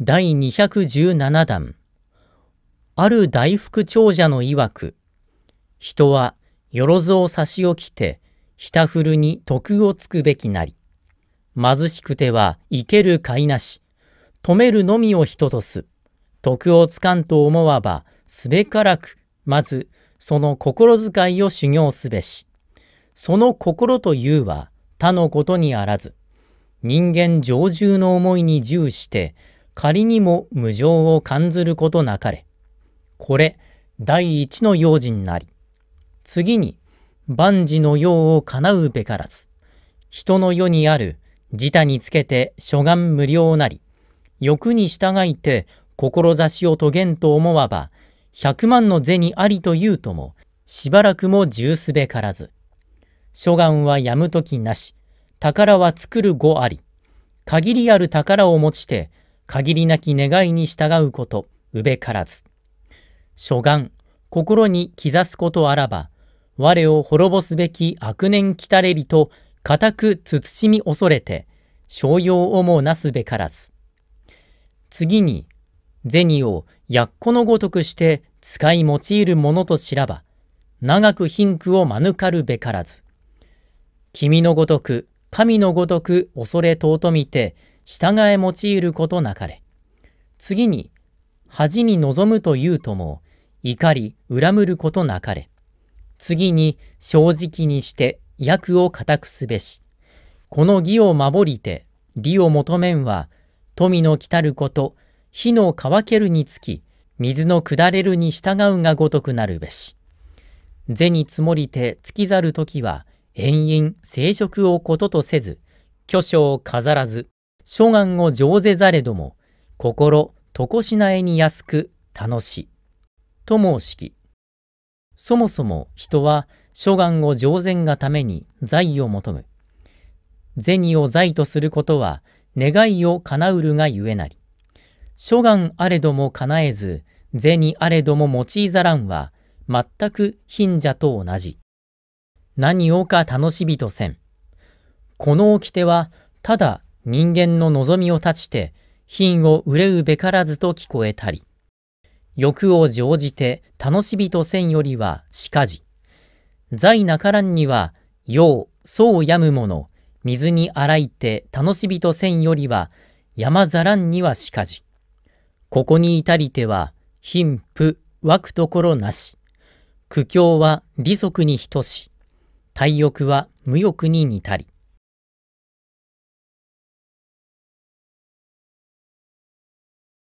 第217弾ある大福長者の曰く人はよろずを差し置きてひたふるに徳をつくべきなり貧しくては生ける甲斐なし止めるのみを人とす徳をつかんと思わばすべからくまずその心遣いを修行すべしその心というは他のことにあらず人間常住の思いに従して仮にも無常を感ずることなかれ。これ、第一の用事になり。次に、万事の用を叶うべからず。人の世にある、自他につけて諸願無料なり。欲に従いて、志を遂げんと思わば、百万の銭ありというとも、しばらくも十すべからず。諸願はやむときなし、宝は作る語あり。限りある宝を持ちて、限りなき願いに従うこと、うべからず。諸願、心に刻すことあらば、我を滅ぼすべき悪念来たれりと、固く慎み恐れて、商用をもなすべからず。次に、銭をやっこのごとくして使い用いるものと知らば、長く貧苦を免るべからず。君のごとく、神のごとく恐れ尊みて、従え用いることなかれ。次に、恥に望むというとも、怒り、恨むることなかれ。次に、正直にして、役を固くすべし。この義を守りて、利を求めんは、富の来たること、火の乾けるにつき、水の下れるに従うがごとくなるべし。に積もりて尽きざる時は、遠々、生殖をこととせず、巨匠を飾らず、諸願を上手ざれども、心、とこしなえに安く、楽し。と申しき。そもそも人は諸願を上善がために財を求む。銭を財とすることは、願いを叶うるがゆえなり。諸願あれども叶えず、銭あれども用いざらんは、全く貧者と同じ。何をか楽しみとせん。この掟は、ただ人間の望みを断ちて、品を憂うべからずと聞こえたり、欲を乗じて楽しびとせんよりはしかじ、在なからんには、よう、そうやむもの、水に洗いて楽しびとせんよりは、山ざらんにはしかじ。ここに至りては、貧富、湧くところなし。苦境は利息に等し。体欲は無欲に似たり。